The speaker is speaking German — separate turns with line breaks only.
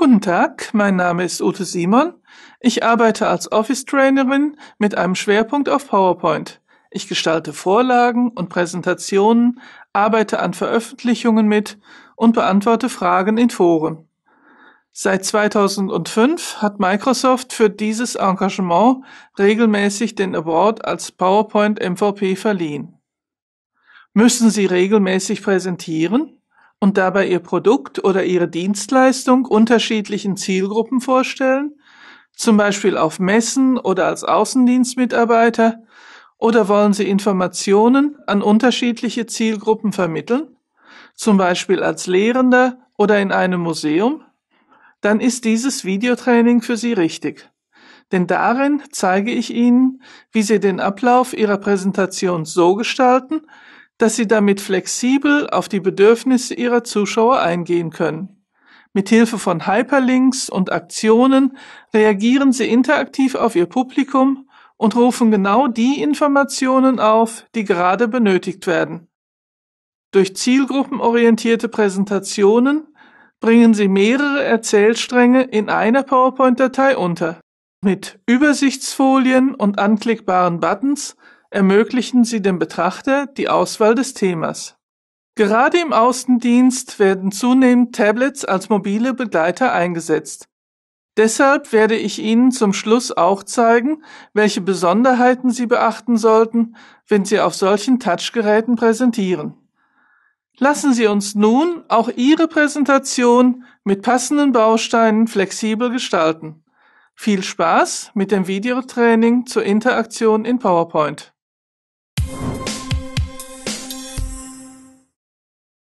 Guten Tag, mein Name ist Ute Simon. Ich arbeite als Office Trainerin mit einem Schwerpunkt auf PowerPoint. Ich gestalte Vorlagen und Präsentationen, arbeite an Veröffentlichungen mit und beantworte Fragen in Foren. Seit 2005 hat Microsoft für dieses Engagement regelmäßig den Award als PowerPoint MVP verliehen. Müssen Sie regelmäßig präsentieren? und dabei Ihr Produkt oder Ihre Dienstleistung unterschiedlichen Zielgruppen vorstellen, zum Beispiel auf Messen oder als Außendienstmitarbeiter, oder wollen Sie Informationen an unterschiedliche Zielgruppen vermitteln, zum Beispiel als Lehrender oder in einem Museum? Dann ist dieses Videotraining für Sie richtig. Denn darin zeige ich Ihnen, wie Sie den Ablauf Ihrer Präsentation so gestalten, dass sie damit flexibel auf die Bedürfnisse ihrer Zuschauer eingehen können. Mithilfe von Hyperlinks und Aktionen reagieren sie interaktiv auf ihr Publikum und rufen genau die Informationen auf, die gerade benötigt werden. Durch zielgruppenorientierte Präsentationen bringen sie mehrere Erzählstränge in einer PowerPoint-Datei unter. Mit Übersichtsfolien und anklickbaren Buttons ermöglichen sie dem Betrachter die Auswahl des Themas. Gerade im Außendienst werden zunehmend Tablets als mobile Begleiter eingesetzt. Deshalb werde ich Ihnen zum Schluss auch zeigen, welche Besonderheiten Sie beachten sollten, wenn Sie auf solchen Touchgeräten präsentieren. Lassen Sie uns nun auch Ihre Präsentation mit passenden Bausteinen flexibel gestalten. Viel Spaß mit dem Videotraining zur Interaktion in PowerPoint.